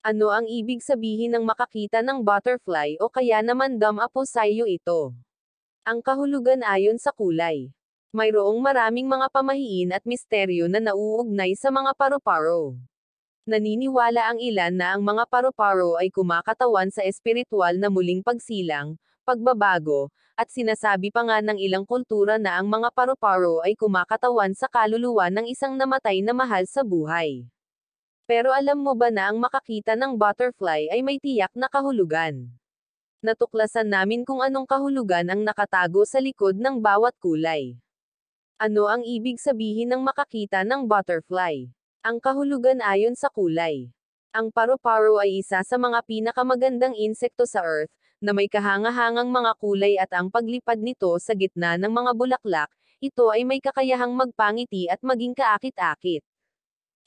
Ano ang ibig sabihin ng makakita ng butterfly o kaya naman damapo sa iyo ito? Ang kahulugan ayon sa kulay. Mayroong maraming mga pamahiin at misteryo na nauugnay sa mga paru-paro. Naniniwala ang ilan na ang mga paru-paro ay kumakatawan sa espiritual na muling pagsilang, pagbabago, at sinasabi pa nga ng ilang kultura na ang mga paru-paro ay kumakatawan sa kaluluwa ng isang namatay na mahal sa buhay. Pero alam mo ba na ang makakita ng butterfly ay may tiyak na kahulugan? Natuklasan namin kung anong kahulugan ang nakatago sa likod ng bawat kulay. Ano ang ibig sabihin ng makakita ng butterfly? Ang kahulugan ayon sa kulay. Ang paru-paro ay isa sa mga pinakamagandang insekto sa Earth, na may kahangahangang mga kulay at ang paglipad nito sa gitna ng mga bulaklak, ito ay may kakayahang magpangiti at maging kaakit-akit.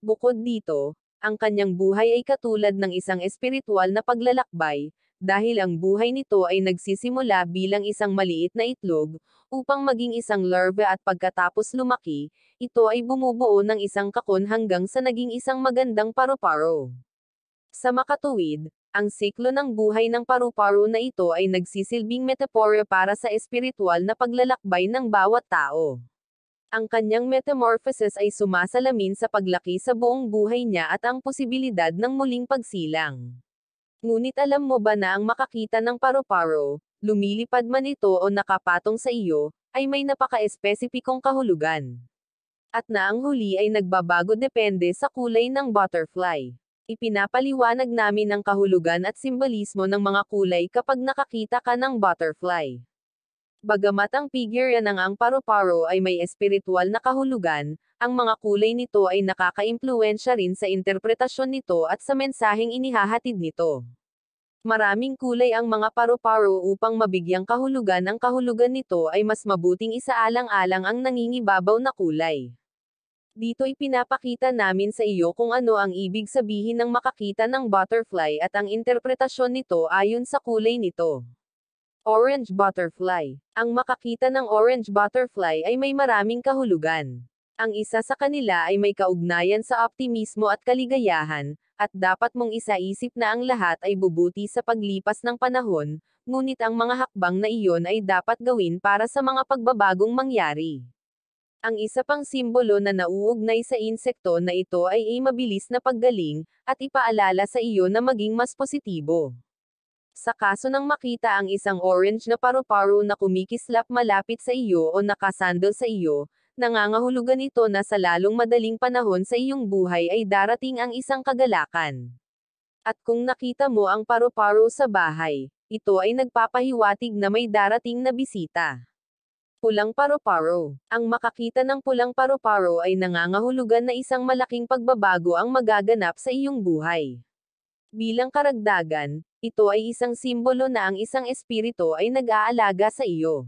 Bukod dito, ang kanyang buhay ay katulad ng isang espiritual na paglalakbay, dahil ang buhay nito ay nagsisimula bilang isang maliit na itlog, upang maging isang larva at pagkatapos lumaki, ito ay bumubuo ng isang kakon hanggang sa naging isang magandang paru-paro. Sa makatuwid, ang siklo ng buhay ng paru-paro na ito ay nagsisilbing metapora para sa espiritual na paglalakbay ng bawat tao. Ang kanyang metamorphosis ay sumasalamin sa paglaki sa buong buhay niya at ang posibilidad ng muling pagsilang. Ngunit alam mo ba na ang makakita ng paro paro lumilipad man ito o nakapatong sa iyo, ay may napaka-espesipikong kahulugan. At na ang huli ay nagbabago depende sa kulay ng butterfly. Ipinapaliwanag namin ang kahulugan at simbolismo ng mga kulay kapag nakakita ka ng butterfly. Bagamat ang figurine ng ang paru-paro ay may espiritual na kahulugan, ang mga kulay nito ay nakaka nakakaimpluensya rin sa interpretasyon nito at sa mensaheng inihahatid nito. Maraming kulay ang mga paru-paro upang mabigyang kahulugan ang kahulugan nito ay mas mabuting isaalang-alang ang nangingibabaw na kulay. Dito ipinapakita namin sa iyo kung ano ang ibig sabihin ng makakita ng butterfly at ang interpretasyon nito ayon sa kulay nito. Orange Butterfly Ang makakita ng orange butterfly ay may maraming kahulugan. Ang isa sa kanila ay may kaugnayan sa optimismo at kaligayahan, at dapat mong isaisip na ang lahat ay bubuti sa paglipas ng panahon, ngunit ang mga hakbang na iyon ay dapat gawin para sa mga pagbabagong mangyari. Ang isa pang simbolo na nauugnay sa insekto na ito ay ay mabilis na paggaling, at ipaalala sa iyo na maging mas positibo. Sa kaso ng makita ang isang orange na paru-paro na kumikislap malapit sa iyo o nakasandal sa iyo, nangangahulugan ito na sa lalong madaling panahon sa iyong buhay ay darating ang isang kagalakan. At kung nakita mo ang paru-paro sa bahay, ito ay nagpapahiwatig na may darating na bisita. Pulang paru-paro. Ang makakita ng pulang paru-paro ay nangangahulugan na isang malaking pagbabago ang magaganap sa iyong buhay. Bilang karagdagan, ito ay isang simbolo na ang isang espiritu ay nag-aalaga sa iyo.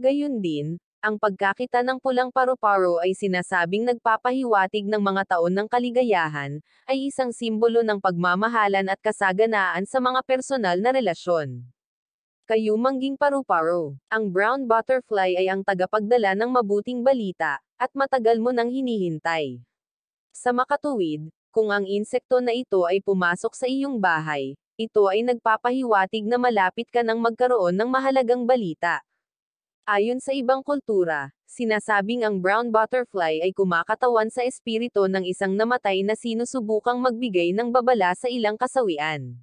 Gayun din, ang pagkakita ng pulang paru-paro ay sinasabing nagpapahiwatig ng mga taon ng kaligayahan, ay isang simbolo ng pagmamahalan at kasaganaan sa mga personal na relasyon. Kayumangging paru-paro, ang brown butterfly ay ang tagapagdala ng mabuting balita, at matagal mo nang hinihintay. Sa makatuwid, kung ang insekto na ito ay pumasok sa iyong bahay, ito ay nagpapahiwatig na malapit ka nang magkaroon ng mahalagang balita. Ayon sa ibang kultura, sinasabing ang brown butterfly ay kumakatawan sa espirito ng isang namatay na sinusubukang magbigay ng babala sa ilang kasawian.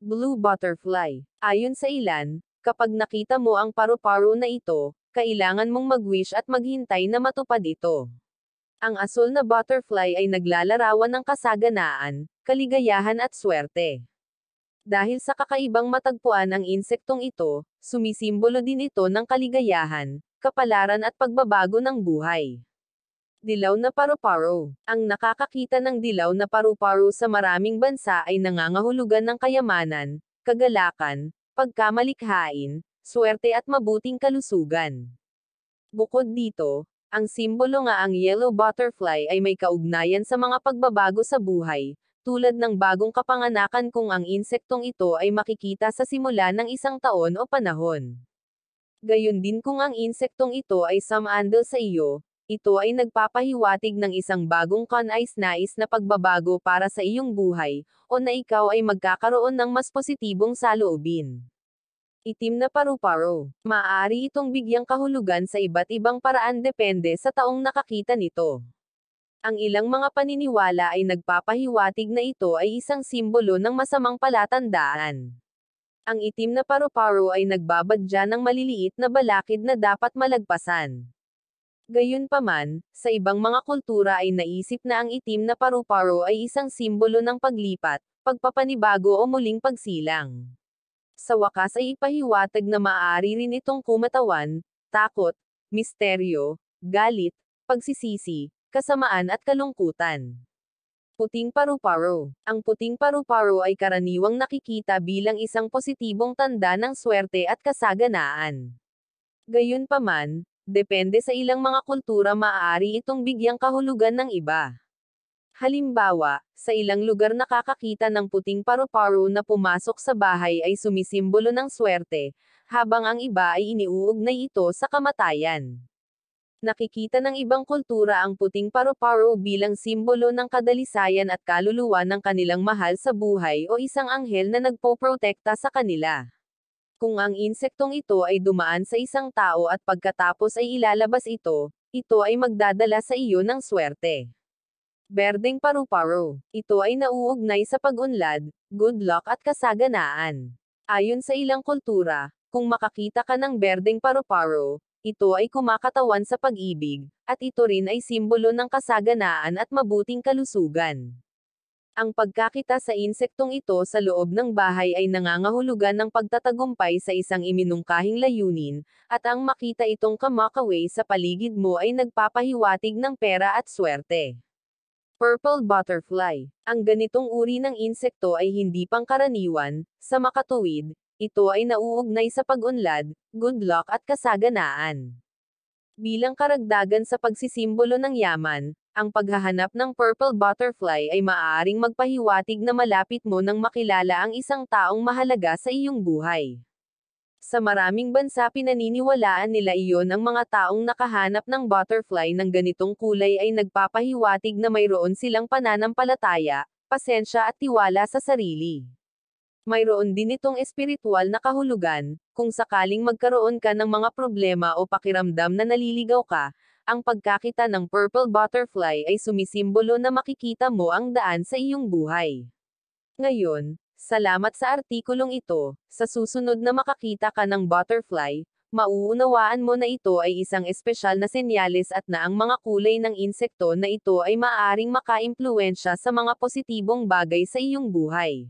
Blue butterfly. Ayon sa ilan, kapag nakita mo ang paru-paro na ito, kailangan mong mag-wish at maghintay na matupad ito. Ang asol na butterfly ay naglalarawan ng kasaganaan, kaligayahan at swerte. Dahil sa kakaibang matagpuan ang insektong ito, sumisimbolo din ito ng kaligayahan, kapalaran at pagbabago ng buhay. Dilaw na paru-paro. Ang nakakakita ng dilaw na paru-paro sa maraming bansa ay nangangahulugan ng kayamanan, kagalakan, pagkamalikhain, swerte at mabuting kalusugan. Bukod dito, ang simbolo nga ang yellow butterfly ay may kaugnayan sa mga pagbabago sa buhay, tulad ng bagong kapanganakan kung ang insektong ito ay makikita sa simula ng isang taon o panahon. Gayun din kung ang insektong ito ay samandal sa iyo, ito ay nagpapahiwatig ng isang bagong kanais-nais na pagbabago para sa iyong buhay, o na ikaw ay magkakaroon ng mas positibong saloobin itim na paru-paro. Maaari itong bigyang kahulugan sa iba't ibang paraan depende sa taong nakakita nito ang ilang mga paniniwala ay nagpapahiwatig na ito ay isang simbolo ng masamang palatandaan. Ang itim na paru-paro ay nagbabadya ng maliliit na balakid na dapat malagpasan. Gayunpaman, sa ibang mga kultura ay naisip na ang itim na paru-paro ay isang simbolo ng paglipat, pagpapanibago o muling pagsilang. Sa wakas ay ipahiwatag na maaari rin itong kumatawan, takot, misteryo, galit, pagsisisi, kasamaan at kalungkutan. Puting paru-paro. Ang puting paru-paro ay karaniwang nakikita bilang isang positibong tanda ng swerte at kasaganaan. Gayunpaman, depende sa ilang mga kultura maaari itong bigyang kahulugan ng iba. Halimbawa, sa ilang lugar nakakakita ng puting paru-paro na pumasok sa bahay ay sumisimbolo ng swerte, habang ang iba ay iniuugnay ito sa kamatayan nakikita ng ibang kultura ang puting paru-paro bilang simbolo ng kadalisayan at kaluluwa ng kanilang mahal sa buhay o isang anghel na nagpoprotekta sa kanila. Kung ang insektong ito ay dumaan sa isang tao at pagkatapos ay ilalabas ito, ito ay magdadala sa iyo ng swerte. Berdeng paru-paro. Ito ay nauugnay sa pag-unlad, good luck at kasaganaan. Ayon sa ilang kultura, kung makakita ka ng berdeng paru-paro, ito ay kumakatawan sa pag-ibig, at ito rin ay simbolo ng kasaganaan at mabuting kalusugan. Ang pagkakita sa insektong ito sa loob ng bahay ay nangangahulugan ng pagtatagumpay sa isang iminungkahing layunin, at ang makita itong kamakaway sa paligid mo ay nagpapahiwatig ng pera at swerte. Purple butterfly. Ang ganitong uri ng insekto ay hindi pangkaraniwan, sa makatuwid, ito ay nauugnay sa pag-unlad, good luck at kasaganaan. Bilang karagdagan sa pagsisimbolo ng yaman, ang paghahanap ng purple butterfly ay maaaring magpahiwatig na malapit mo nang makilala ang isang taong mahalaga sa iyong buhay. Sa maraming bansa pinaniniwalaan nila iyon ang mga taong nakahanap ng butterfly ng ganitong kulay ay nagpapahiwatig na mayroon silang pananampalataya, pasensya at tiwala sa sarili. Mayroon din itong espiritual na kahulugan, kung sakaling magkaroon ka ng mga problema o pakiramdam na naliligaw ka, ang pagkakita ng purple butterfly ay sumisimbolo na makikita mo ang daan sa iyong buhay. Ngayon, salamat sa artikulong ito, sa susunod na makakita ka ng butterfly, mauunawaan mo na ito ay isang espesyal na senyales at na ang mga kulay ng insekto na ito ay maaring makaimpluensya sa mga positibong bagay sa iyong buhay.